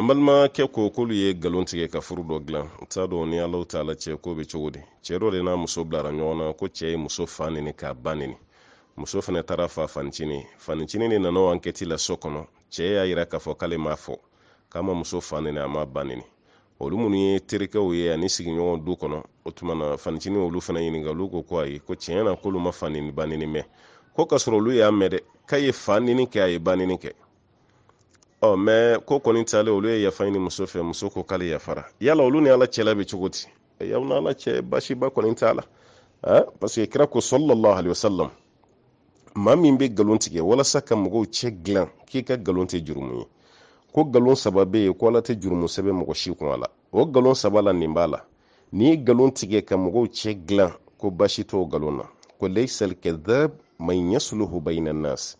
an balimakɛ ko k'olu ye galon tigɛ ka furu dɔ dilan t'a dɔn ni alaw t'a la cɛ ko be cogo di cɛ dɔ de n'a muso bilara ɲɔgɔn na ko cɛ ye muso fa nini k'a ba nini muso fana taara fa fanicini fanicini de nana o ankɛti la so kɔnɔ cɛ y'a yira k'a fɔ k'ale m'a fɔ k'a ma muso fa nini a ma ba nini olu minnu ye terikɛw ye ani sigiɲɔgɔn du kɔnɔ o tuma na fanicini olu fana ɲininka olu ko ko ayi ko tiɲɛ na k'olu ma fa nini ba nini mɛn ko ka sɔrɔ olu y'a mɛn dɛ k'a ye fa nini kɛ a ye ba nini kɛ ɔ oh, mɛ ko kɔni talen olu ye yafa ɲini muso fɛ muso ko k'ale yafara yala olu ni ala cɛla be cogo di yaw ni ala cɛ basiba kɔni t'a la parce que kira ko sɔlɔlɔ alayhi wa sallam min bɛ nkalon tigɛ walasa ka mɔgɔw cɛ dilan k'i ka nkalon tɛ jurumu ye ko nkalon saba bɛ yen ko ala tɛ jurumu sɛbɛn mɔgɔ si kun a la o nkalon saba la nin b'a la n'i ye nkalon tigɛ ka mɔgɔw cɛ dilan ko basi t'o nkalon na ko leysal kadhab man yasluhu bayna nas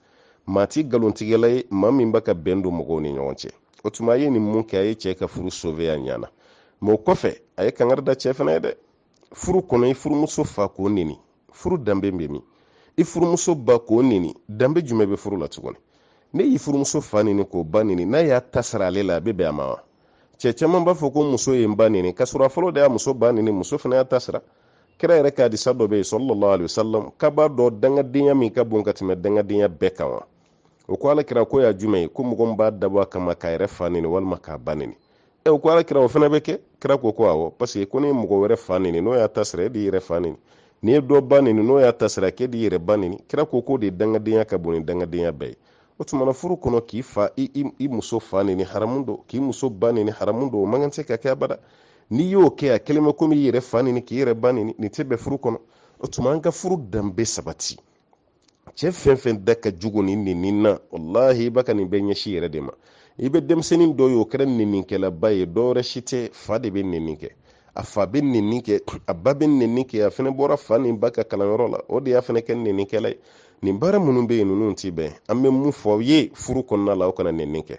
mati ti galontigɛla ye maa min e b'a ka bɛn don mɔgɔw ni ɲɔgɔn cɛ o tuma a ye nin mun kɛ a ye cɛ ka furu soveya ɲana ma o kɔfɛ a ye kangari da cɛ fana ye dɛ furu kɔnɔ i furumuso fa k'o neni furu danbe bɛ min i furumuso ba k'o neni danbe jumɛn bɛ furu la tuguni ne y'i furumuso fa neni k'o ba neni n'a y'a ta sara ale la a bɛ a ma wa cɛ caman b'a fɔ ko muso ye n ba neni k'a sɔrɔ a fɔlɔ de y'a muso ba neni muso fana y'a ta sara kira yɛrɛ ka hadisa dɔ bɛ yen sɔlɔlɔ alayhi wa k'a b'a dɔn dangadenya min ka bon ka tɛmɛ dangadenya bɛɛ kan wa o ko alakira ko y'a jumɛn ye ko mɔgɔ min b'a dabɔ a kama k'a yɛrɛ fa nɛni walima k'a ba nɛni ɛ o ko alakira o fana bɛ kɛ kira ko ko awɔ paseke ko ne ye mɔgɔ wɛrɛ fa nɛni n'o y'a ta sira e d'i yɛrɛ fa nɛni n'i e ye dɔ ba nɛni n'o y'a ta sira k'e d'i yɛrɛ ba nɛni kira ko ko de ye dangadenya ka bon ni dangadenya bɛɛ ye o tuma na furu kɔnɔ k'i fa i, i, i muso fa nɛni haramu don k'i muso ba nɛni haramu don o man kan tɛ ka kɛ abada n'i y'o kɛ a kelen bɛ komi i yɛrɛ fa nɛni k'i yɛrɛ ba nɛni nin tɛ bɛn furu kɔnɔ o tuma an ka furu danbe sabati cɛ fɛn fɛn da ka jugu nin nin na walahi i b'a nin bɛɛ ɲɛsi yɛrɛ de ma i bɛ denmisɛnnin dɔ ye o kɛra ninkɛlaba ye dɔwɛrɛ si tɛ fa de bɛ nin kɛ a fa bɛ nin kɛ a ba bɛ nin kɛ a fana bɔra fa nin ba ka kalanyɔrɔ la o de y'a fana kɛ ninkɛla ye nin baara minnu bɛ yen ninnu ti bɛn an bɛ mun fɔ ye furu kɔnɔna la aw kana nin kɛ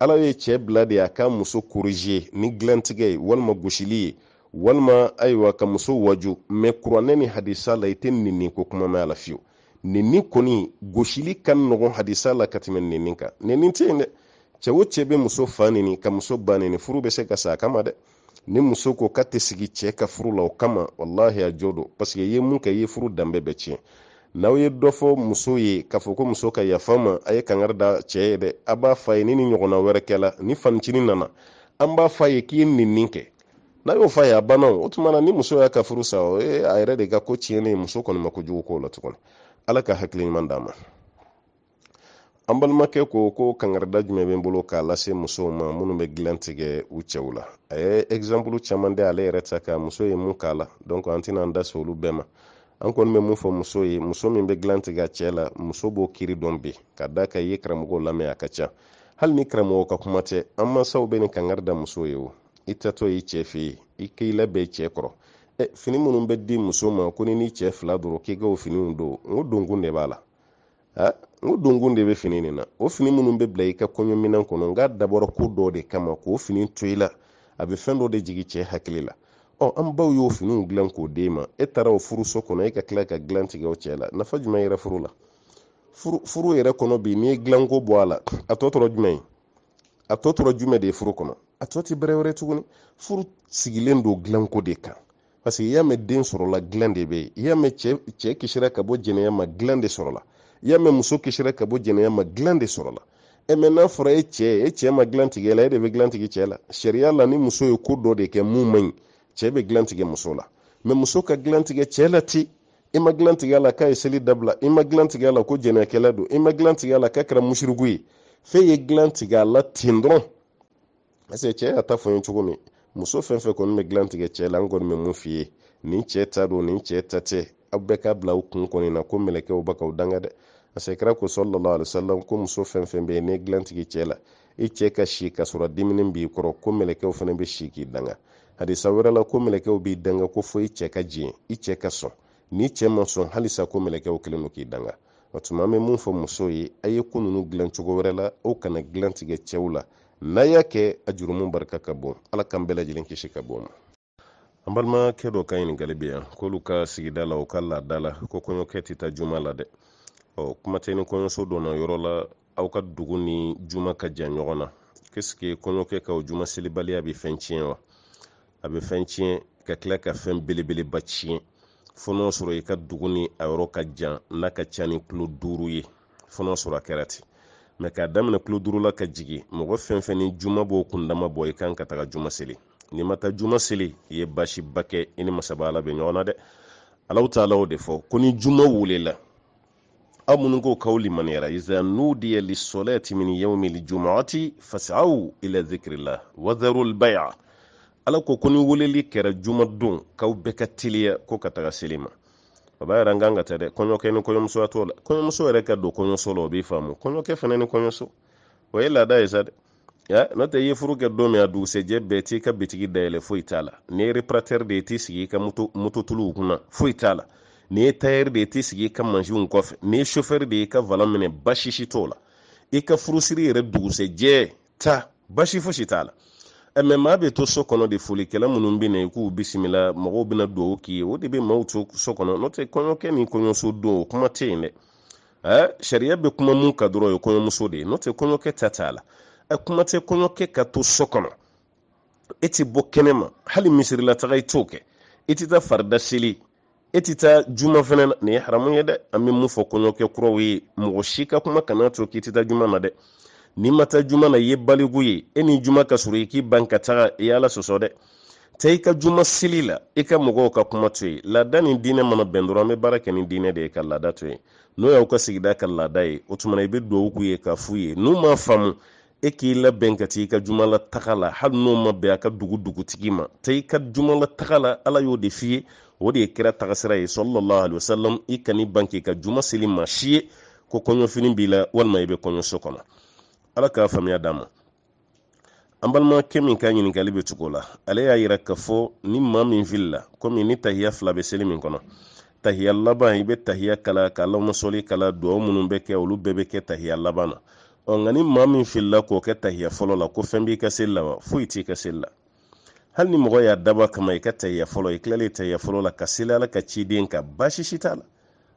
ala ye cɛ bila de a ka muso korije ni dilantigɛ ye walima gosili ye walima ayiwa ka muso waju mɛ kuranɛ ni hadisa la i tɛ nin ko kuma mɛn a la fiyewu neni kɔni gosili ka nɔgɔn hadisa la ka tɛmɛ neni kan neni tɛ yen dɛ cɛ o cɛ bɛ muso fa neni ka muso ba neni furu bɛ se ka sa a kama dɛ ni muso ko ka tɛ sigi cɛ ka furu la o kama walahi a jo do paseke i ye mun kɛ i ye furu danbe bɛɛ tiɲɛ n'aw ye dɔ fɔ muso ye k'a fɔ ko muso ka yafa ma a ye kangari da cɛ ye dɛ a b'a f'a ye ni ni ɲɔgɔnna wɛrɛ kɛla ni fanicini nana an b'a f'a ye k'i ye neni kɛ n'a y'o f'a ye a banna o tuma na ni muso y'a ka furu sa o ye a yɛrɛ de ka ko tiɲɛnen muso kɔni ma kojugu k'o la tuguni ala ka hakili ɲuman d'a ma an balimakɛ ko ko kangarida jumɛn bɛ n bolo k'a lase musow ma minnu be gilan tigɛ u cɛw la a ye ɛgizanpulu caman di ale yɛrɛ ta ka muso ye mun k'a la donc an tɛna an da olu bɛɛ ma an kɔni bɛ mun fɔ muso ye muso min bɛ gilan tigɛ a cɛ la muso b'o kiri dɔn bi ka da ka i ye karamɔgɔw lamɛn a ka ca hali ni karamɔgɔ ka kuma tɛ an mansaw bɛ nin kangari muso ye o i tatɔ y'i cɛ fɛ yen i k'i labɛn i cɛ kɔrɔ e, fini minnu bɛ di muso ma ko ni ni cɛ fila dɔrɔn k'i ka o finiw don n ko donkun de b'a la n ko donkun de bɛ fini nin na o fini minnu bɛ bila i ka kɔɲɔminɛn kɔnɔ n k'a dabɔra ko dɔ de kama k'o fini to i la a bɛ fɛn dɔ de jigin cɛ hakili la ɔ an baw y'o finiw dilan k'o d'e ma e taara o furuso kɔnɔ e ka tila ka dilan tigɛ o cɛ la nafa jumɛn yɛrɛ furu la furu, furu yɛrɛ kɔnɔ bi n'i ye dilanko bɔ a la a tɔ tora jumɛn ye a tɔ tora jumɛn de ye furu kɔnɔ a tɔ tɛ bɛrɛ wɛrɛ tuguni furu sigilen don dilanko de kan parce que i den sɔrɔla dilan de bɛ yen i y'a ka bɔ jɛnɛya ma dilan de sɔrɔla muso kisira ka bɔ jɛnɛya ma dilan de sɔrɔla ɛ mɛ e cɛ e cɛ ma dilan tigɛ e de bɛ dilan tigɛ cɛ la la ni muso ye ko de kɛ mun man ɲi cɛ bɛ muso la mɛ muso ka dilan tigɛ cɛ la ten ma dilan tigɛ la k'a ye seli dabila i ma dilan tigɛ la ko jɛnɛkɛla don i ma dilan tigɛ la k'a kɛra musiriku ye ye dilan tigɛ la ten dɔrɔn parce que cɛ y'a muso fɛn fɛn kɔni bɛ dilan tigɛ cɛ la n kɔni bɛ mun f'i ye nin cɛ ta don nin cɛ ta tɛ aw bɛɛ k'a bila aw kun kɔni na ko mɛlɛkɛw ba k'aw danga dɛ ase kira ko sallallahu alaihi ko muso fɛn fɛn bɛ yen n'i dilan tigɛ cɛ la i cɛ ka si ka sɔrɔ dimini b'i kɔrɔ ko mɛlɛkɛw fana bɛ si k'i danga hadisa wɛrɛ la ko mɛlɛkɛw b'i danga ko fo i cɛ ka diɲɛ i cɛ ka sɔn ni cɛ ma sɔn halisa ko mɛlɛkɛw kelen don k'i danga o tuma an bɛ mun fɔ musow ye a' ye ko ninnu dilan cogo wɛrɛ la aw kana dilan tigɛ cɛw la n'a y'a kɛ a jurumu barika ka bon ala kan bɛɛ lajɛlen kisi ka bon ma an balimakɛ dɔ ka ɲiningali be yan k'olu ka sigida la u ka laada la ko kɔɲɔkɛ tɛ ta juma la dɛ ɔ kuma tɛ ni kɔɲɔso dɔna yɔrɔ la aw ka dugu ni juma ka jan ɲɔgɔn na keske kɔɲɔkɛ ka o juma selibaliya be fɛn tiɲɛ wa a be fɛn tiɲɛ ka tila ka fɛn belebeleba tiɲɛ fo n'o sɔrɔ i ka dugu ni a yɔrɔ ka jan n'a ka ca ni kulo duuru ye fo n'o sɔrɔ a kɛra ten mɛ k'a daminɛ kulo duru ka jigi mɔgɔ fɛn fɛn ni juma b'o kundama bɔ i kan ka taga juma seli n'i ma juma seli i ye basiba kɛ i ni masaba ala bɛ ɲɔgɔn na dɛ alaw taala o de fɔ ko ni juma wulela aw minnu ko k'aw limaniyara iza nudiya lisolati min yaumi ljumaati fasaw ila zikrillah wadharu lbaya ala ko ko ni weleli kɛra juma don k'aw bɛɛ ka teliya ko ka taga seli ma baba yɛrɛ n kan ka tɛ dɛ kɔɲɔkɛ ni kɔɲɔmusoya t'o la kɔɲɔmuso yɛrɛ ka don kɔɲɔso la o b'i faamu kɔɲɔkɛ fana ni kɔɲɔso o ye laada ye sa dɛ ya n'o tɛ i ye furu kɛ don min a dugusɛjɛ bɛɛ t'i ka bitigi dayɛlɛ foyi t'a la n'i ye reparatɛri de ye t'i sigi i ka mototuluw kunna foyi t'a la n'i ye tayɛri de ye t'i sigi i ka mansinw kɔfɛ n'i ye sofɛri de ye i ka valan minɛ basisi t'o la i ka furusiri yɛrɛ dugusɛjɛ ta basi fosi t'a la mɛ eh, maa bɛ to so kɔnɔ de folikɛla minnu bɛ na i k'u bisimila mɔgɔw bɛna dugawu k'i ye o de bɛ maaw to so kɔnɔ n'o tɛ kɔɲɔkɛ ni kɔɲɔso don o kuma tɛ yen dɛ ɛ eh, sariya bɛ kuma mun kan dɔrɔn o ye kɔɲɔmuso de ye n'o tɛ kɔɲɔkɛ ta t'a la ɛ eh, kuma tɛ kɔɲɔkɛ ka to so kɔnɔ e ti bɔ kɛnɛma hali misirilataga i t'o kɛ i e ti taa farida seli e ti taa juma fɛnɛ na nin ye haramu ye dɛ an bɛ mun fɔ kɔɲɔkɛ kuraw ye mɔgɔ si ka kuma kana to k'i ti taa juma na dɛ n'i ma taa juma na ye baliku ye e ni juma e ka surun i k'i ban ka taga i ala sɔsɔ dɛ ta i ka juma seli la i ka mɔgɔw ka kuma to ye laada ni e, diinɛ mana bɛn dɔrɔn an bɛ baara kɛ ni diinɛ de ye ka laada to ye n'o y'aw ka sigida ka laada ye o tumana i bɛ duwawu k'u ye k'a f'u ye n'u m'a faamu e k'i labɛn ka t'i ka juma la hali n'o ma bɛn a ka dugu dugutigi ma ta i ka juma la ala y'o de f'i o de ye kira tagasira ye sallallahu alaihi wasallam i kan'i ban k'i ka juma seli maa si ye ko kɔɲɔfini b'i la walima i bɛ kɔɲɔso kɔnɔ ala k'a faamuya d'a ma an balimakɛ min ka ɲininkali be tugu la ale y'a yira k'a fɔ ni maa min filila komi ni tahiya fila bɛ seli min kɔnɔ tahiya laban i bɛ tahiya kala ka lamasɔli kala duwawu minnu bɛ kɛ olu bɛɛ bɛ kɛ tahiya laban na ɔ nka ni maa min filila k'o kɛ tahiya fɔlɔ la ko fɛn b'i ka seli la wa foyi t'i ka seli la hali ni mɔgɔ y'a daba kama i ka tahiya fɔlɔ i tilalen tahiya fɔlɔ la ka seli ala ka ciden kan baasi si t'a la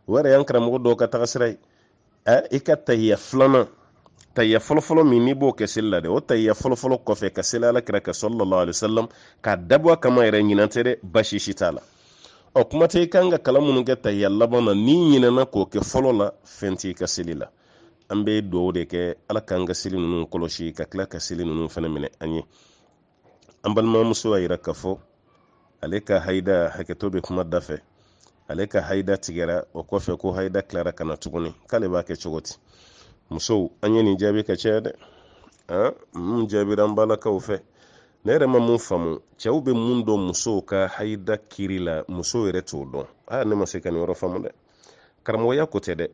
o yɛrɛ y'an karamɔgɔ dɔw ka taga sira ye i ka tahiya filanan tayya fɔlɔfɔlɔ min n'i b'o kɛ la dɛ o tayya fɔlɔfɔlɔ kɔfɛ ka seli alakira ka sɔlɔlɔ alai wasalam k'a dabɔ kama yɛrɛ ɲinan tɛ basi si t'a la ɔ kuma tɛ i kan ka kalan minnu kɛ tayya laban na n'i ɲinana k'o kɛ fɔlɔ la fɛn t'i ka seli la an bɛ dugawu de kɛ ala k'an ka seli ninnu kɔlɔsi ka tila ka seli ninnu fana minɛ an ye an balimamuso y'a yira k'a fɔ ale ka haida hakɛto bɛ kuma da fɛ ale ka haida tigɛra o kɔfɛ ko haida tilara kana tuguni k'ale b'a kɛ cogo di musow an ye nin jaabi ka caya dɛ mun mm, jaabira an balakaw fɛ ne yɛrɛ ma mun faamu cɛw bɛ mun dɔn musow ka haida kiri la musow yɛrɛ t'o dɔn aa ne ma se ka nin yɔrɔ faamu dɛ karamɔgɔya ko tɛ dɛ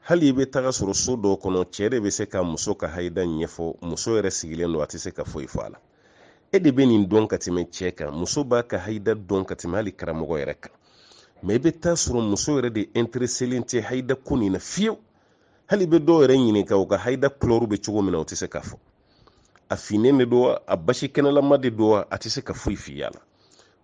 hali i bɛ taga sɔrɔ so dɔw kɔnɔ cɛ de bɛ se ka muso ka haida ɲɛfɔ muso yɛrɛ sigilen don a tɛ se ka foyi fɔ a la e de bɛ nin dɔn ka tɛmɛ cɛ kan muso b'a ka haida dɔn ka tɛmɛ hali karamɔgɔ yɛrɛ kan mɛ i bɛ taa sɔrɔ muso yɛrɛ de ɛntereselen tɛ haida ko nin na fiyewu hali bɛ dɔw yɛrɛ ɲininka u ka hayida kulɛriw bɛ cogo min na u tɛ se k'a fɔ a finnen de don wa a basi kɛnɛlama de don wa a tɛ se ka foyi f'i la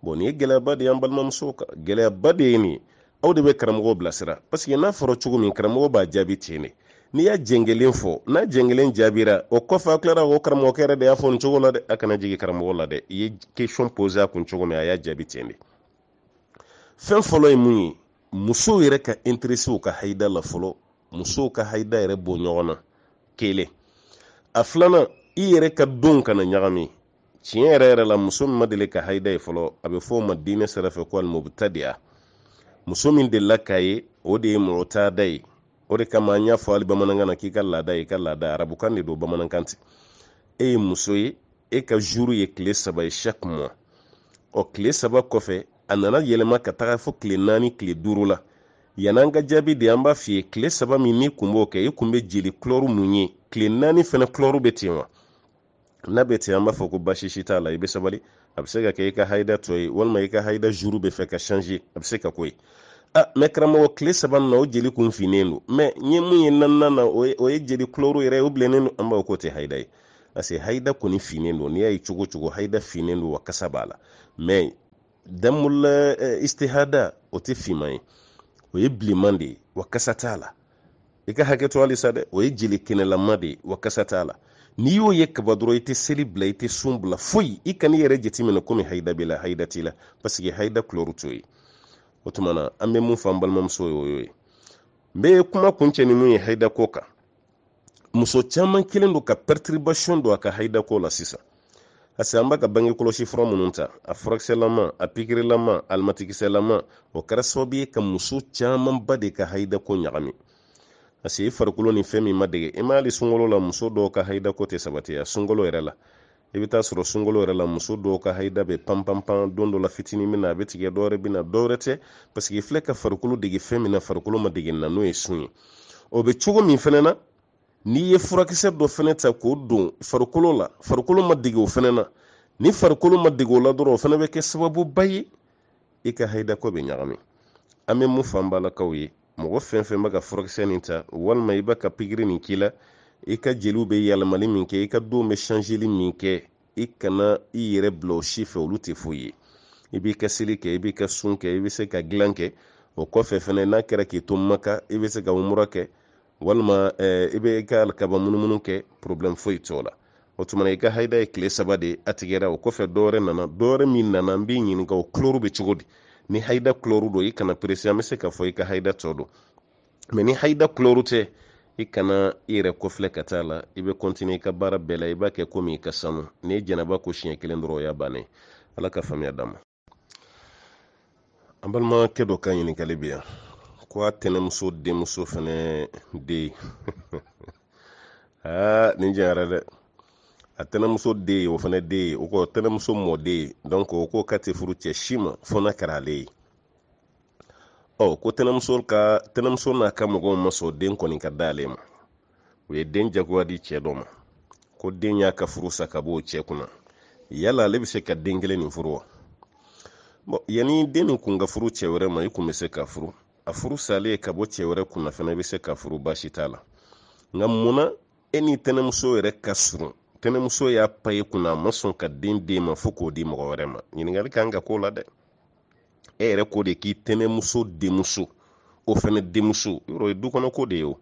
bon nin ye gɛlɛyaba de y'an balimamusow kan gɛlɛyaba de ye nin aw de bɛ karamɔgɔw bilasira paseke n'a fɔra cogo min karamɔgɔ b'a jaabi ten de n'i y'a jɛnkelen fɔ n'a jɛnkelen jaabira o kɔfɛ a tilara ko karamɔgɔkɛ yɛrɛ de y'a fɔ nin cogo la dɛ a kana jigin karamɔgɔ la dɛ i ye question pose a kun cogo min a y'a jaabi ten de fɛn fɔlɔ ye mun ye musow yɛrɛ ka interessew ka hayida la fɔlɔ musow ka hayida yɛrɛ bo ɲɔgɔn na kelen a filanan i yɛrɛ ka don kana ɲagami tiɲɛ yɛrɛ yɛrɛ la muso min ma deli ka hayida ye fɔlɔ a bɛ fɔ o ma diinɛ sira fɛ ko alimobitadiya muso min delila k'a ye o de ye mɔgɔtaada ye o de kama an y'a fɔ hali bamanankan na k'i ka laada ye i ka laada arabukan de don bamanankan tɛ e ye muso ye e ka zuru ye tile saba ye chaque mois ɔ tile saba kɔfɛ a nana yɛlɛma ka taga fo tile naani tile duuru la yan'an ka jaabi de an b'a f'i ye tile saba min n'i kun b'o kɛ i kun bɛ jeli kulɔru mun ye tile naani fana kulɔru bɛ ten wa n'a bɛ ten an b'a fɔ ko baasi t'a la i bɛ sabali a bɛ se ka kɛ i ka haida tɔ ye walima i ka hayida zuru bɛ fɛ ka change a bɛ se ka k'o ye ah mɛ karamɔgɔ tile saba na o jeli kun finnen don mɛ n ye mun ye naaninan na o ye jeli kulɔru yɛrɛ ye o bilennen don an b'a fɔ k'o tɛ hayida ye parce que kɔni finnen don n'i y'a ye cogo o cogo hayida finnen don wa kasa b'a la mɛ damul eh, istihada o tɛ finman ye o ye bilenman de wa kasa t'a la i ka hakɛ to halisa dɛ o ye jeli kɛnɛlama de wa kasa t'a la n'i y'o ye kaba dɔrɔn i tɛ seli bila i tɛ sun bila foyi i kan'i yɛrɛ jateminɛ komi hayida b'i la hayida t'i la paseke hayida kulɔru t'o ye o tuma na an bɛ mun fɔ an balimamuso ye o y'o ye n bɛ kuma kuncɛ ni mun ye hayida kan muso caman kelen don ka perturbation do a ka hayida ko la sisan Ase an b'a ka bange kɔlɔsi fura minnu ta a furakisɛlama a pikirilama alimatikisɛlama o kɛra sababu ye ka muso camanba de ka hayidako ɲagami parce i farikolo ni fɛn min ma i ma hali la muso dɔw ka hayidako tɛ sabatiya sunkalo yɛrɛ la i bɛ taa sɔrɔ sunkalo yɛrɛ la muso dɔw ka hayida bɛ panpanpan don dɔ la fitinin min a bɛ tigɛ dɔwɛrɛ bɛ dɔwɛrɛ tɛ paseke i filɛ ka farikolo dege fɛn min na farikolo ma na n'o ye sun ye o bɛ cogo min fɛnɛ na n'i ye furakisɛ dɔ fɛnɛ ta k'o don farikolo la farikolo ma dege o fɛnɛ na ni farikolo ma dege o la dɔrɔn o fɛnɛ bɛ kɛ sababuba ye i ka hayidako bɛ ɲagami an bɛ mun fan balakaw ye mɔgɔ fɛn fɛn bɛ ka furakisɛ nin ta walima i bɛ ka pikiri nin k'i i ka jeliw bɛ yɛlɛmali min kɛ i ka don bɛ sanzeli min kɛ i kana i yɛrɛ bila o si fɛ olu tɛ foyi ye i b'i ka seli kɛ i b'i ka sun kɛ i bɛ se ka dilan kɛ o kɔfɛ fɛnɛ n'a kɛra k'i to maka i bɛ se ka umura kɛ walma eh, i bɛ ka alikaba munumunu kɛ problème foyi t'o la o tumana i ka hayida ye tile saba de a tigɛra o kɔfɛ dɔwɛrɛ nana dɔwɛrɛ min nana n b'i ɲininka o kulɔru be cogo di ni hayida kulɔru do i kana perese an bɛ se k'a fɔ i ka hayida tɔ don mɛ ni hayida kulɔru tɛ i kana i yɛrɛ kɔfilɛ ka taa la i bɛ kɔntiniye i ka baara bɛɛ la i b'a kɛ komi i ka sanu ni ye jɛnɛba ko siɲɛ kelen dɔrɔn o y'a bannen ala ka faamuya d'a ma an balimakɛ dɔ ka ɲininkali bɛ yan ko ah, a tɛnɛmuso denmuso fɛnɛ den aa nin janyara dɛ a tɛnɛmuso den o fɛnɛ den o kɔ tɛnɛmuso mɔden donc o ko oh, ka tɛ furu cɛ si ma fɔ kɛra ale ye ɔ ko tɛnɛmuso ka tɛnɛmuso n'a ka mɔgɔw ma sɔn den kɔni ka d'ale ma u ye den jagoya di cɛ dɔ ma ko den y'a ka furu sa ka b'o cɛ kunna yala ale bɛ se ka den kelen nin furu wa bɔn yanni den nin kun ka furu cɛ wɛrɛ ma i kun bɛ se ka furu a furu sale ka bɔ cɛ wɛrɛ kunna fana i bɛ se ka furu basi t'a la nka munna e ni tɛnɛmuso yɛrɛ ka surun tɛnɛmuso y'a paye kunna a ma sɔn ka den d'e ma fo k'o di mɔgɔ wɛrɛ ma ɲininkali kan ka k'o la dɛ e yɛrɛ ko de k'i tɛnɛmuso denmuso o fana denmuso yɔrɔ ye dukɔnɔko de ye o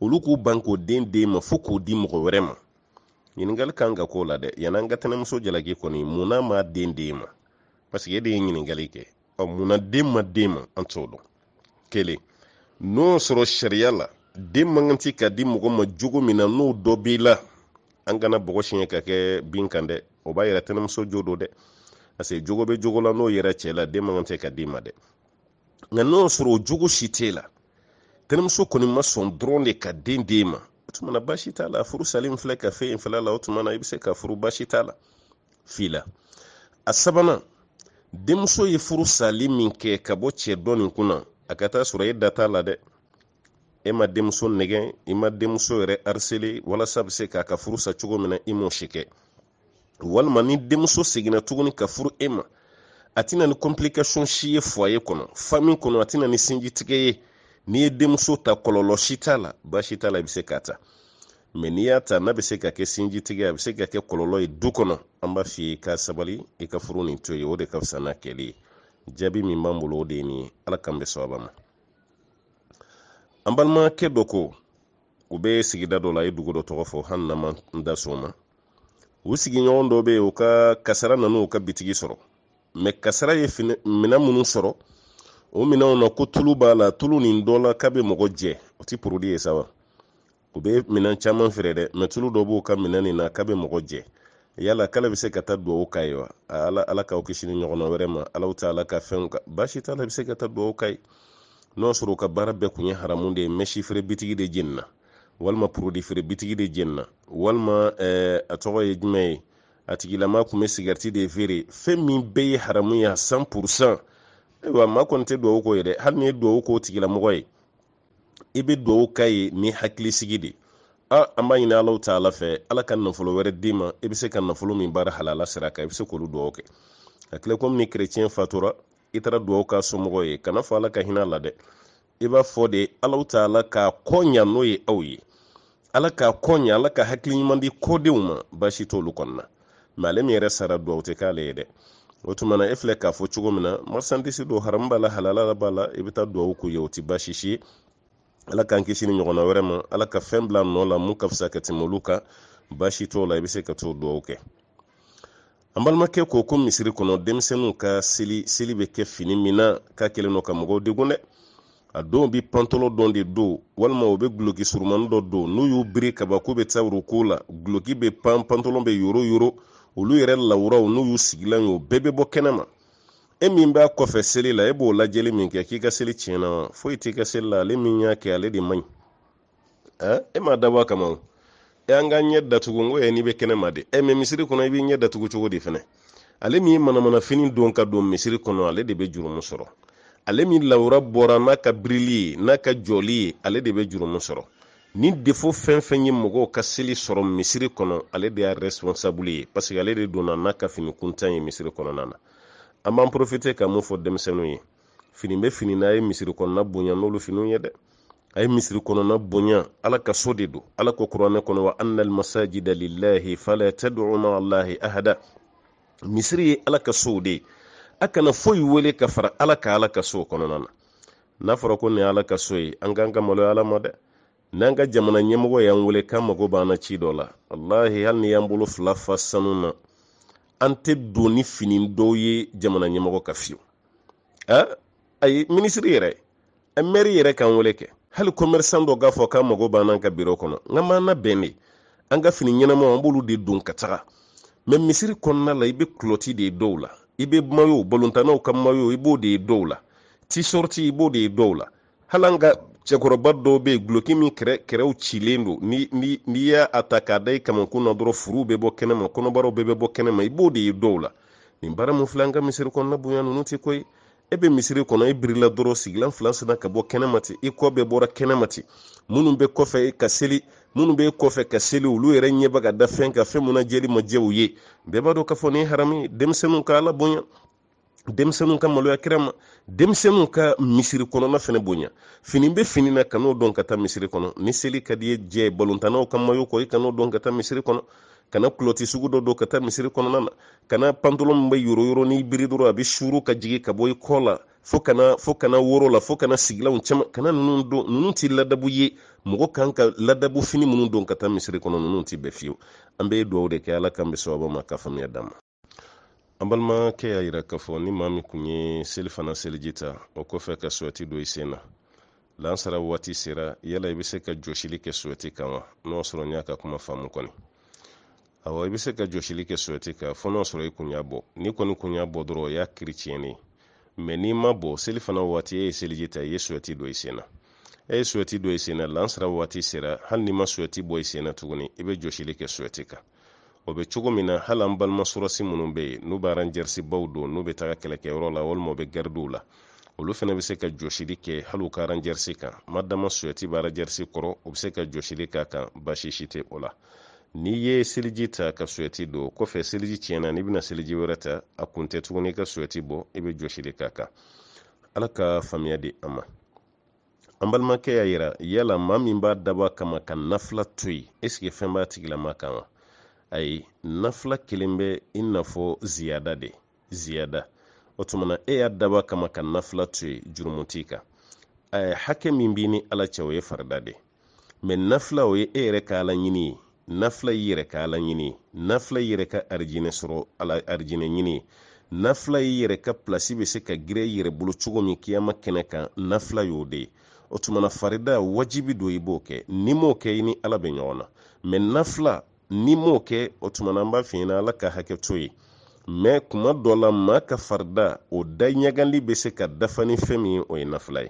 olu k'u ban k'o den d'e ma fo k'o di mɔgɔ wɛrɛ ma ɲininkali kan ka k'o la dɛ yann'an ka tɛnɛmuso jalaki kɔni munna m'a den d'e ma paseke e de ye ɲininkali kɛ ɔ munna den ma d'e ma an t'o dɔn kelen n'o sɔrɔ sariya la den man kan ti ka di mɔgɔ ma jogo min na n'o dɔ b'i la an kana bɔgɔ siɲɛ ka kɛ bin kan dɛ o b'a yɛrɛ tɛnɛmuso jo do dɛ parce jogo bɛ jogo la n'o yɛrɛ cɛ la den man kan tɛ ka d'i ma dɛ nka n'o sɔrɔ o jogo si t'e la tɛnɛmuso kɔni ma sɔn dɔrɔn de ka den d'e ma o tuma na baasi t'a la furu sali min filɛ ka fɛn in filɛ la o tuma na i bɛ se ka furu baasi t'a la f'i la a sabanan denmuso ye furu sali min kɛ ka bɔ cɛ dɔ nin kunna a ka taa sɔrɔ e da t'a la dɛ e ma denmuso nɛgɛ i ma denmuso yɛrɛ arisele walasa bɛ se k'a ka furu sa cogo min na i m'o si kɛ walima ni denmuso seginna tuguni ka furu e ma a tɛna ni complication si ye foyer kɔnɔ famille kɔnɔ a tɛna ni sinjitigɛ ye n'i ye denmuso ta kɔlɔlɔ si t'a la baasi t'a la i bɛ se k'a ta mɛ n'i y'a ta n'a bɛ se ka kɛ sinjitigɛ ye a bɛ se ka kɛ kɔlɔlɔ ye du kɔnɔ an b'a f'i i ka sabali i ka furu nin to ye o de ka fisa n'a kɛli ye jaabi min b'an bolo o de ye nin ye ala k'an bɛ sababa ma an balimakɛ dɔ ko u bɛ sigida dɔ la a ye dugu dɔ tɔgɔ fɔ hali na ma n da so ma u sigiɲɔgɔn dɔ bɛ yen u ka kasara nana u ka bitigi sɔrɔ mɛ kasara ye minɛn minnu sɔrɔ o minɛnw na ko tulu b'a la tulu nin dɔ la k'a bɛ mɔgɔ jɛ o tɛ porodi ye sa wa u bɛ minɛn caman feere dɛ mɛ tulu dɔ b'u ka minɛn nin na k'a bɛ mɔgɔ jɛ yala k'ale bɛ se ka taa duwawu k'a wa ala ala k'aw kisi ni ɲɔgɔnna wɛrɛ ma alaw t'a la ka fɛnw kan baasi t'a la se ka taa duwawu k'a n'o sɔrɔ ka baara bɛɛ kun ye haramu de ye mɛsi feere bitigi de jenina walima porodi feere bitigi de jenina walima eh, a tɔgɔ ye jumɛn ye a tigilama tun bɛ sigɛriti de feere fɛn min bɛɛ ye haramu ye a san purusan ayiwa e maa kɔni tɛ duwawu k'o ye dɛ hali n'i ye duwawu k'o tigilamɔgɔ ye i bɛ duwawu k'a ye ni hakilisigi de ye Ah, an b'a ɲini alaw ta ala fɛ ala ka nafolo wɛrɛ d'i ma i bɛ se ka nafolo min baara halala sira kan i bɛ se k'olu dugawu kɛ a tile komi ni kerecɛn fatura i taara dugawu k'a somɔgɔw ye kana fɔ ala ka hinɛ la dɛ i b'a fɔ de alaw ta ala k'a kɔ ɲa n'o ye aw ye ala k'a kɔ ɲa ala ka hakili kɔdenw ma baasi t'olu kɔnɔna mɛ ale min yɛrɛ sara dugawu tɛ k'ale ye dɛ o tuma e filɛ k'a fɔ cogo min na marisandisi don haramu b'a la halala b'a la i bɛ taa dugawu k'u ye o tɛ baasi ye ala k'an kisi ni ɲɔgɔnna wɛrɛ ma ala ka fɛn bila nɔ la mun ka fisa ka tɛmɛ olu kan baasi t'o la i bɛ se ka t'o duwawu kɛ an balimakɛ ko ko misiri kɔnɔ denmisɛnninw ka seli seli bɛ kɛ fini min na k'a kɛlen don ka mɔgɔw degun dɛ a dɔw bɛ pantɔlɔ dɔ de don walima u bɛ guloki surumani dɔ don n'u y'u biri kaba k'u bɛ taa ruku la guloki bɛ pan pantolo bɛ yoro yoro olu yɛrɛ lawuraw n'u y'u sigilan ye o bɛɛ bɛ bɔ kɛnɛ e min b'a kɔfɛ seli la e b'o lajɛli min kɛ k'i ka seli tiɲɛna wa foyi t'i ka seli la ale min y'a kɛ ale de man ɲi e m'a dabɔ a kama o e an ka ɲɛ datugu n ko n'i bɛ kɛnɛ ma de ɛ mɛ misiri kɔnɔ i b'i ɲɛ datugu cogo di fɛnɛ ale min ye manamanafini don ka don misiri kɔnɔ ale de bɛ jurumu sɔrɔ ale min lawura bɔra n'a ka birili ye n'a ka jɔli ye ale de bɛ jurumu sɔrɔ ni defo fɛn fɛn ye mɔgɔw ka seli sɔrɔ misiri kɔnɔ ale de y'a responsable ye parce que ale de donna n'a ka fini kuntan ye misiri kɔnɔna na an b'an porofite ka mun fɔ denmisɛnninw ye fini bɛ fini na a ye misiri kɔnɔna bonya n'olu finiw ye dɛ a ye misiri kɔnɔna bonya ala ka so de don ala ko kuranɛ kɔnɔ wa anna almasajida lillahi fala tad'u ma allahi ahada misiri ye ala ka sow de a kana foyi wele ka fara ala ka ala ka so kɔnɔna na n'a fɔra ko nin ala ka so ye an k'an ka maloya ala ma dɛ n'an ka jamana ɲɛmɔgɔ y'an wele k'an mago b'an na ci dɔ la walahi hali ni y'an bolo fila fa sanu na an tɛ don ni fini dɔw ye jamana ɲɛmɔgɔ ka fiyewu ayi minisiri yɛrɛ mɛri yɛrɛ k'an wele kɛ hali komɛrisan dɔ k'a fɔ k'a mago b'an ka biro kɔnɔ nka maana bɛn de an ka fini ɲɛnamaw an b'olu de don ka taga mɛ misiri kɔnɔna la i bɛ kulɔti de ye dɔw la i bɛ mayo balontannaw ka mayo i b'o de ye dɔw la tisɔriti i b'o de ye dɔw la hali an ka cɛkɔrɔba dɔw bɛ yen guloki min kɛrɛw cilen don ni ni a ta k'a da i kamakun na dɔrɔn furuw bɛ bɔ kɛnɛma kɔnɔbaraw bɛɛ bɛ bɔ kɛnɛma i b'o de ye dɔw la nin baara min filɛ an ka misiri kɔnɔna bonya ninnu tɛ ko e bɛ misiri kɔnɔ i birila dɔrɔn sigilan fila sina ka bɔ kɛnɛma i kɔ bɛɛ bɔra kɛnɛma minnu bɛ kɔfɛ ka seli minnu bɛ kɔfɛ ka seli olu yɛrɛ ɲɛ ka da fɛn kan fɛn mun na jeli u ye bɛɛ b'a dɔn k'a fɔ nin haramu ye denmisɛnninw ka ala bonya denmisɛnninw ka maloya kira ma ka misiri kɔnɔna fɛnɛ boya fini be fini na dɔn ka taa misiri kɔnɔ ni seli ka jɛ balontanaw ka mayo kɔ i kan'o dɔn ka taa misiri kɔnɔ kana kulɔti sugu dɔ don ka taa misiri kɔnɔna na kana pantolo min bɛ yoroyoro n'i biri dɔrɔn a bɛ suru ka jigin ka bɔ i kɔ la fo kana fo kana woro la fo kana sigilanw caman kana ninnu don ninnu tɛ ladabu ye mɔgɔ kan ka ladabu fini minnu don ka taa misiri kɔnɔ ninnu tɛ bɛɛ fiyewu an bɛ dugawu de kɛ ala k'an bɛ sababa ma ka faamuya d'a an balimakɛ y'a yira k'a fɔ ni maa min kun ye seli fana seliji ta o kɔfɛ ka suwɛti don i sen na lansara waati sera yala i be se ka jɔsili kɛ suwɛti kan wa n'o sɔrɔ n y'a ka kuma faamu kɔni awɔ i be se ka jɔsili kɛ suwɛti kan fɔ n'o sɔrɔ i kun y'a bɔ ni kɔni kun y'a bɔ dɔrɔn o y'a kiri tiɲɛne mɛ n'i ma bɔ seli fana waati e ye seliji ta i ye suwɛti don i sen na e ye suwɛti don i sen na lansara waati sera hali ni ma suwɛti bɔ i sen na tuguni i be jɔsili kɛ suwɛti kan o bɛ cogo min na hali an balima surasi minnu be yen n'u be jɛrisibaw don n'u bɛ taga kɛlɛkɛyɔrɔ la walima u bɛ garidiw la olu fana be se ka jɔsili kɛ hali u ka aran kan madama suyɛti bɛ aran jɛrisi kɔrɔ u bɛ se ka jɔsili k'a kan baasi tɛ o la n'i ye seliji ta ka suyɛti don kɔfɛ seliji tiɲɛna n'i bɛna seliji wɛrɛ ta a kun tɛ tuguni i ka suyɛti bɔ i bɛ jɔsili k'a kan ala ka faamuya di an ma an balimakɛ y'a yira yala maa min b'a dabɔ kama ka nafila to yen ɛseke fɛn b'a tigilama kan wa ayi nafila kelen bɛ i n'a fɔ ziyada de ziyada o tuma na e y'a daba kama ka nafila to yen jurumu t'i kan hakɛ min b'i ni ala cɛ o ye farida de mɛ nafila o ye e yɛrɛ ka ala ɲini ye nafila y'i yɛrɛ ka ala ɲini ye nafila y'i yɛrɛ ka arijinɛ sɔrɔ ala arijinɛ ɲini ye nafila y'i yɛrɛ ka pilasi bɛ se ka gɛrɛ i yɛrɛ bolo cogo min kiyama kɛnɛ kan nafila y'o de ye o tuma na farida wajibi don i b'o kɛ n'i m'o kɛ i ni ala bɛ ɲɔgɔn na mɛ nafila n'i m'o kɛ o tuma na an b'a f'i ɲɛna ala ka hakɛ to ye mɛ kuma dɔ la maa ka farida o da ɲagali bɛ se ka dafa ni fɛn min ye o ye nafila ye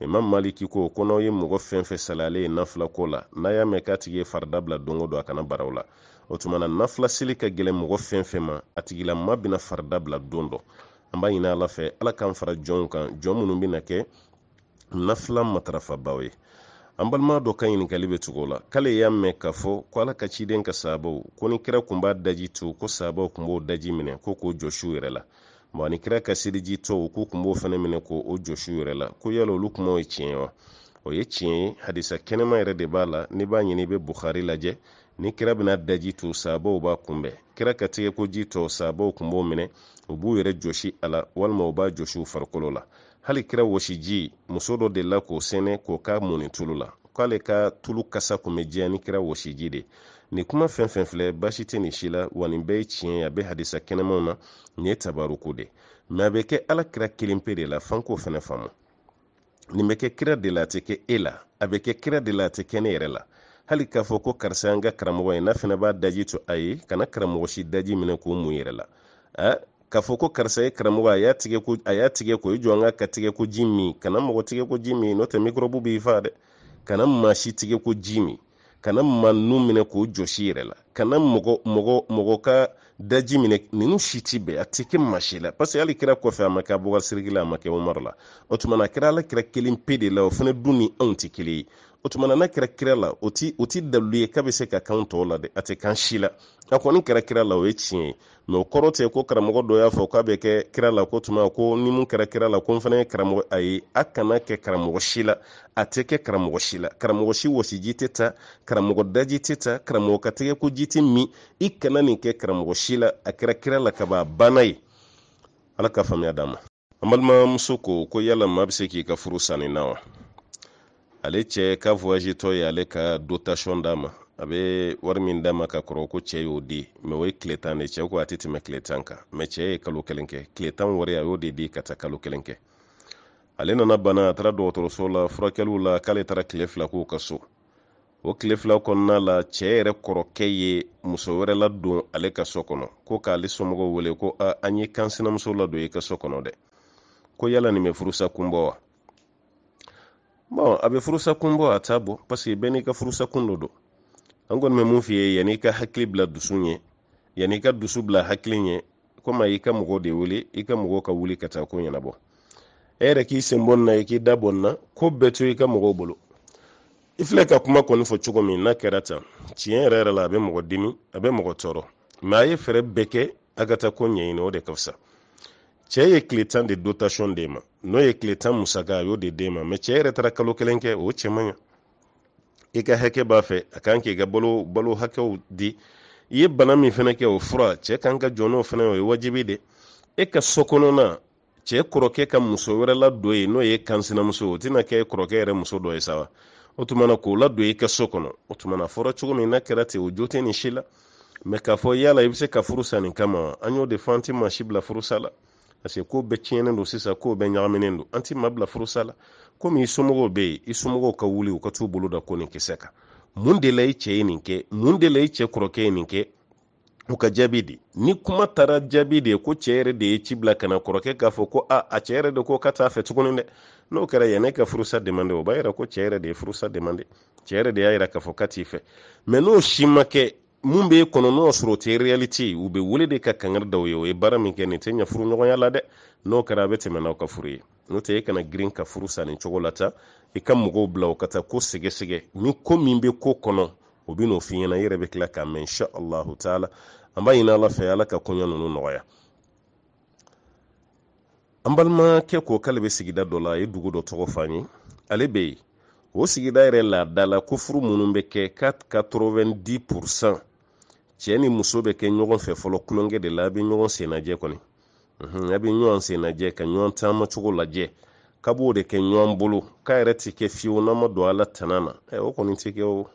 imam e maliki ko ko n'aw ye mɔgɔ fɛn fɛn saliyalen ye nafila ko la n'a y'a mɛn k'a tigi ye farida bila dongo o don a kana baraw la o tuma na nafila seli ka gɛlɛn mɔgɔ fɛn fɛn ma a tigila maa bɛna farida bila don dɔ an b'a ɲini ala fɛ ala k'an fara jɔnw kan jɔn minnu bɛna kɛ nafila matarafabaw ye an balima dɔ ka ɲiningali be tugo la k'ale y'a mɛn k'a fɔ ko ala ka ciden ka sahabaw ko ni kira kun b'a daji to ko sahabaw kun b'o daji minɛ ko k'o jɔsiw yɛrɛ la bɔn ni kira ka seliji tɔw k'u kun b'o fɛnɛ minɛ ko o jɔsiw yɛrɛ la ko yala olu kumaw ye tiɲɛ wa o ye tiɲɛ ye hadisa kɛnɛma yɛrɛ de b'a la ni b'a ɲini i be bukhari lajɛ ni kira bena daji to sahabaw b'a kunbɛn kira ka tɛgɛ ko ji tɔ sahabaw kun b'o minɛ u b'u yɛrɛ jɔsi a la walima u b'a jɔsi u farikolo la hali kira wɔsiji muso dɔ delila k'o sɛnɛ k'o ka mɔni tulu la k'ale ka tulu kasa kun bɛ jɛya ni kira wɔsiji de nin kuma fɛn fɛn filɛ basi tɛ nin si la wa nin bɛɛ ye tiɲɛ ye a bɛ hadisa kɛnɛmaw na nin ye tabaruko de mɛ a bɛ kɛ ala kira kelen pe de la fan k'o fɛnɛ faamu nin bɛ kɛ kira de la a tɛ kɛ e la a bɛ kɛ kira de la a tɛ kɛ ne yɛrɛ la hali k'a fɔ ko karisa an ka karamɔgɔ ye n'a fɛnɛ b'a daji to a ye kana karamɔgɔ si daji minɛ k'o mun yɛrɛ la k'a fɔ ko karisa ye karamɔgɔ a y'a tigɛ ko y'a tigɛ ko i jɔ an ka ka tigɛ ko ji min kana mɔgɔ tigɛ ko ji min n'o tɛ mikɔrɔbu b'i fa dɛ kana maa si tigɛ ko ji min kana maa nu minɛ k'o jɔsi yɛrɛ la kana mɔgɔ mɔgɔ mɔgɔ ka daji minɛ ninnu si ti bɛn a ti kɛ maa si la parce que hali kira kɔfɛ a ma kɛ abubakar sidiki la a ma kɛ umaru la o tuma na a kɛra ala kira kelen pe de la o fana dun ni anw tɛ kelen ye o tuma na n'a kɛra kira la o ti o ti dalilu ye k'a bɛ se ka kan tɔw la dɛ a tɛ kan si la a kɔni kɛra kira la o ye tiɲɛ ye mɛ o kɔrɔ tɛ ko karamɔgɔ dɔ y'a fɔ k'a bɛ kɛ kira la ko tuma ko ni mun kɛra kira la ko n fana ye karamɔgɔ a ye a kana kɛ karamɔgɔ si la a tɛ kɛ karamɔgɔ si la karamɔgɔ si wɔsiji tɛ ta karamɔgɔ daji tɛ ta karamɔgɔ ka tɛgɛ ko ji tɛ min i kana nin kɛ karamɔgɔ si la a kɛra kira la ka ban a banna ye ala ka faamuya d'a ma an balimamuso ko ko yala maa bɛ se k'i ka furu sanni na wa ale cɛ ka voyage tɔ ye ale ka dotation d'a ma a bɛ wari min dama ka kɔrɔ ko cɛ y'o di mɛ o ye tile de cɛ ko a tɛ tɛmɛ tile kan mɛ cɛ ye kalo kelen kɛ tile wari a y'o de di ka taa kalo kelen kɛ ale nana bana a taara dɔgɔtɔrɔso la furakɛliw la k'ale taara tile fila k'o ka so o tile fila kɔnɔna la cɛ yɛrɛ kɔrɔkɛ ye muso wɛrɛ ladon ale ka so kɔnɔ ko k'ale somɔgɔw wele ko a an ye kan ladon i ka so kɔnɔ dɛ ko yala nin bɛ furusa kunbɔ wa bɔn a bɛ furusa kunbɔ a t'a bɔ paseke bɛɛ n'i ka furusa kun do don an kɔni bɛ mun f'i ye yanni i ka hakili bila dusu ɲɛ yanni i ka dusu bila hakili ɲɛ komi i ka mɔgɔw de wele i ka mɔgɔw ka wuli ka taa ko ɲɛnabɔ e yɛrɛ k'i sen na i k'i da na ko bɛɛ to i ka mɔgɔw bolo i filɛ ka kuma kɔni fɔ cogo min n'a kɛra tan tiɲɛ yɛrɛ yɛrɛ la a bɛ mɔgɔ dimi a bɛ mɔgɔ tɔɔrɔ mɛ a ye fɛɛrɛ bɛɛ kɛ a ka taa ko ɲɛɲini o de ka fisa cɛ ye tile tan de dotation de ma n'o ye tile tan musaka a y'o de d'e ma mɛ cɛ yɛrɛ taara kalo kelen kɛ o cɛ man ɲa i ka hakɛ b'a fɛ a kan k'i ka balo balo hakɛw di i ye bana min fɛnɛ kɛ o fura cɛɛ kan ka jɔ n'o fɛnɛ o ye wajibi de e ka so kɔnɔna cɛɛ kɔrɔkɛ ka muso wɛrɛ ladon ye n'o ye kansinamuso o tɛna kɛ kɔrɔkɛ yɛrɛ muso dɔ ye sawa o tumana k'o ladon i ka so kɔnɔ o tumana fɔra cogo min n'a kɛra ten o jo tɛ nin si la mɛ k'a fɔ yala i be se ka furu nin kama an y'o de fɔ an si bila furusa la parce que ko bɛɛ tiɲɛnen don sisan ko bɛɛ ɲagaminen don an ti maa bila furusa la komi i somɔgɔw bɛ yen i somɔgɔw ka wuli u ka t'u bolo da ko nin kisɛ kan mun de la i cɛ ye nin kɛ mun de la i cɛ kɔrɔkɛ ye nin kɛ u ka jaabi di ni kuma taara jaabi de ko cɛ yɛrɛ de ye ci bila na kɔrɔkɛ k'a fɔ ko a a cɛ yɛrɛ de ko ka t'a fɛ tuguni dɛ n'o kɛra yann'e ka furusa demande o b'a yira ko cɛ yɛrɛ de ye furusa demande cɛ yɛrɛ de y'a yira k'a fɔ ka t'i fɛ mɛ n'o si ma kɛ mun bɛ kɔnɔnɔ sɔrɔ tɛ realite u bɛ wele de ka kangari daw ye o ye baara min kɛ nin tɛ ɲɛ furuɲɔgɔnya la dɛ n'o kɛra a bɛ tɛmɛ ka furu ye n'o tɛ e kana girin ka furu sa cogo la i ka mɔgɔw bila o ka taa ko sɛgɛsɛgɛ ni ko min bɛ ko kɔnɔ o bɛ n'o f'i i yɛrɛ bɛ tila k'a mɛn insha allahu taala an b'a ɲini ala fɛ ala ka kɔɲɔ ninnu nɔgɔya an balimakɛ ko k'ale bɛ sigida dɔ la ye dugu dɔ tɔgɔ f'an ye ale bɛ yen o sigida yɛrɛ laada ko furu minnu bɛ kɛ 90 cɛɛ ni muso bɛ kɛ ɲɔgɔn fɛ fɔlɔ kulonkɛ de la a bɛ ɲɔgɔn sennajɛ kɔni a bɛ ɲɔgɔn sennajɛ ka ɲɔgɔn taama cogo lajɛ ka b'o de kɛ ɲɔgɔn bolo k'a yɛrɛ tɛ kɛ fiyewu n'a ma don ala tana na o kɔni tɛ kɛ o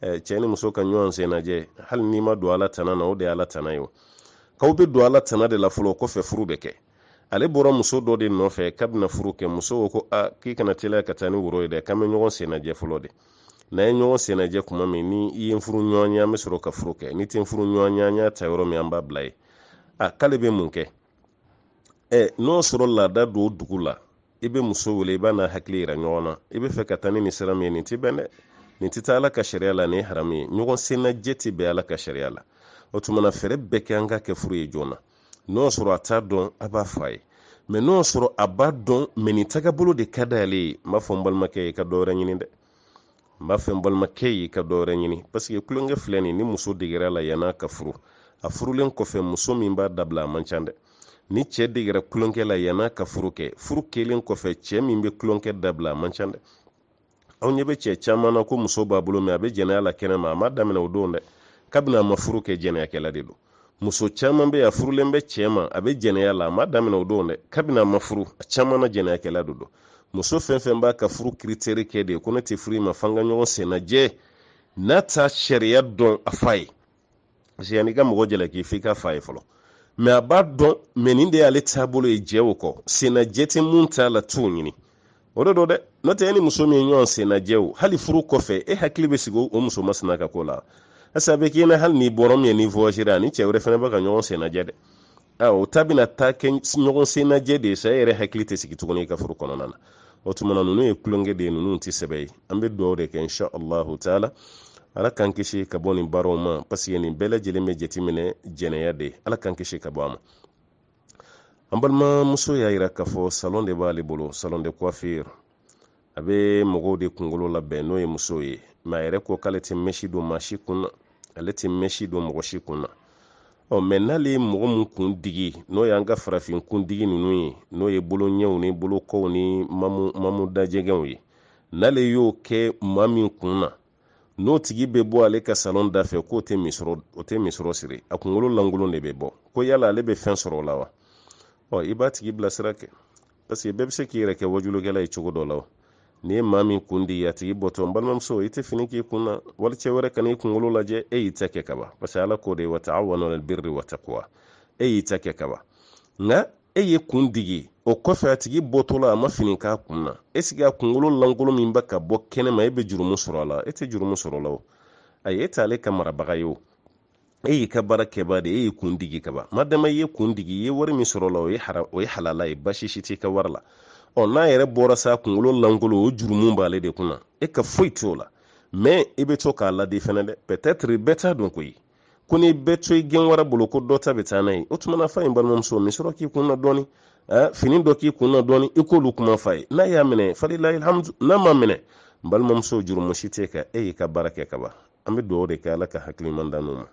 cɛ ni muso ka ɲɔgɔn sennajɛ hali n'i ma don ala tana na o de ye ala tana ye o k'aw bɛ don ala tana de la fɔlɔ kɔfɛ furu bɛ kɛ ale bɔra muso dɔ de nɔfɛ k'a bɛna furu kɛ muso ko ko a k'i kana teliya ka taa ni woro ye dɛ k'an bɛ ɲɔgɔn sennajɛ fɔlɔ de n'a ye ɲɔgɔn sennajɛ kuma min ni i ye n furu ɲɔgɔnya n bɛ sɔrɔ ka furu kɛ ni tɛ n furu ɲɔgɔnya n y'a ta yɔrɔ min an b'a bila ye a k'ale bɛ mun kɛ e, ɛ n'o sɔrɔ laada don dugu la i bɛ muso wele i b'a n'a hakili yira ɲɔgɔn na i bɛ fɛ ka taa ni nin sira min ye nin tɛ bɛn dɛ nin tɛ taa ala ka sariya la nin ye haramu ye ɲɔgɔn sennajɛ tɛ bɛn ala ka sariya la o tuma na fɛɛrɛ bɛɛ kɛ an ka kɛ furu ye joona n'o sɔrɔ a t'a dɔn a b'a fɔ a ye mɛ n'o sɔrɔ a b'a dɔn mɛ nin tagabolo de ka d'ale ye n b'a fɔ n balimakɛ ye i ka dɔ ɲini dɛ n b'a fɛ n balimakɛ ye ka dɔwɛrɛ ɲini paseke kulonkɛ filɛ nin ni muso degera la yan'a ka furu a furulen kɔfɛ muso min b'a dabila a man ca dɛ ni cɛ degera kulonkɛ la yan'a ka furu kɛ furu kelen kɔfɛ cɛ min bɛ kulonkɛ dabila a man ca dɛ anw ɲɛ bɛ cɛ caman na ko muso b'a bolo mɛ a bɛ jɛnɛya la kɛnɛma a ma daminɛ o don dɛ kabini a ma furu kɛ jɛnɛyakɛla de don muso caman bɛ a furulen bɛ cɛ ma a bɛ jɛnɛya la a ma daminɛ o don dɛ kabini a ma furu a caman na jɛnɛyakɛla de don muso fɛn fɛn b'a ka furu kiriteri kɛ de ko ne tɛ furu i ma fanga ka ɲɔgɔn sennajɛ n'a ta sariya dɔn a fa ye parce que yanni i ka mɔgɔ jalaki f'i ka fa ye fɔlɔ mɛ a b'a dɔn mɛ nin de y'ale taabolo ye jɛ o kɔ sennajɛ tɛ mun t'a la t'o ɲini o de don dɛ n'o tɛ e ni muso min ye ɲɔgɔn sennajɛ o hali furu kɔfɛ e hakili bɛ sigi o muso masina ka ko la asa a bɛ k'i ɲɛna hali n'i bɔra min ye n'i voyagera ani cɛ wɛrɛ fana bɛ ka ɲɔgɔn sennajɛ dɛ o ta bɛna taa kɛ ɲɔgɔn sennajɛ de sa yɛrɛ hakili tɛ sigi tuguni i ka furu kɔnɔna na o tuma na ye tulonkɛ de ye ninnu tɛ sɛbɛ ye an bɛ dugawu de kɛ insha allahu taala ala k'an kisi ka bɔ nin baaraw ma paseke nin bɛɛ lajɛlen bɛ jateminɛ jɛnɛya de ala k'an kisi ka bɔ a ma an balimamuso y'a yira k'a fɔ salon de b'ale bolo salon de coiffure a bɛ mɔgɔw de kunkolo labɛn n'o ye musow ye mɛ a yɛrɛ ko k'ale tɛ mɛsi don maa si kun na ale tɛ mɛsi don mɔgɔ si kun na ɔ mɛ n'ale ye mɔgɔ min kun digi n'o y'an ka farafin kuntigi ninnu ye n'o ye boloɲɛw ni bolokow ni mamu mamu dajɛgɛw ye n'ale y'o kɛ maa min kun na n'o tigi bɛ bɔ ale ka salon da fɛ k'o tɛ misɔrɔ o tɛ misɔrɔ siri a kunkolo lankolon de bɛ bɔ ko yala ale bɛ fɛn sɔrɔ o la wa ɔ i b'a tigi bilasira kɛ paseke bɛɛ bɛ se k'i yɛrɛ kɛ wajulukɛla ye cogo dɔ la o ni ye maa min kun di a tigi bɔtɔ n balimamuso i tɛ fini k'i kun na walicɛ wɛrɛ kan'i kunkolo lajɛ e y'i ta kɛ kaban parce que ala ko de wa taawanu alal birri e y'i ta kɛ kaban nka e ye kun digi o kɔfɛ a tigi bɔtɔla a ma fini k'a kun na esigi a kunkolo lankolon min bɛ ka bɔ kɛnɛma e bɛ jurumu sɔrɔ a la e tɛ jurumu sɔrɔ la o ayi e t'ale ka marabaga ye o e y'i ka baara kɛba de e y'i kun digi kaban madama i ye kun digi i ye wari min sɔrɔ la o ye halala ye basi si t'i ka wari la ɔ n'a yɛrɛ bɔra sa kunkolo lankolo o jurumu b'ale de kunna e ka foyi t'o la mɛ i bɛ to k'a ladi fɛnɛ dɛ peut-être bɛɛ t'a dɔn koyi ko ni bɛɛ to i gɛn wɛrɛ bolo ko dɔ ta bɛ taa n'a ye o tuma na fa in balimamuso n k'i kun na dɔɔni fini dɔ k'i kun na dɔɔni i k'olu kuma fa ye n'a y'a minɛ falilahilhamdu n'a ma minɛ balimamuso jurumu si tɛ ka e y'i ka baara kɛ kaban an bɛ dugawu de kɛ ala ka hakiliman d'an ma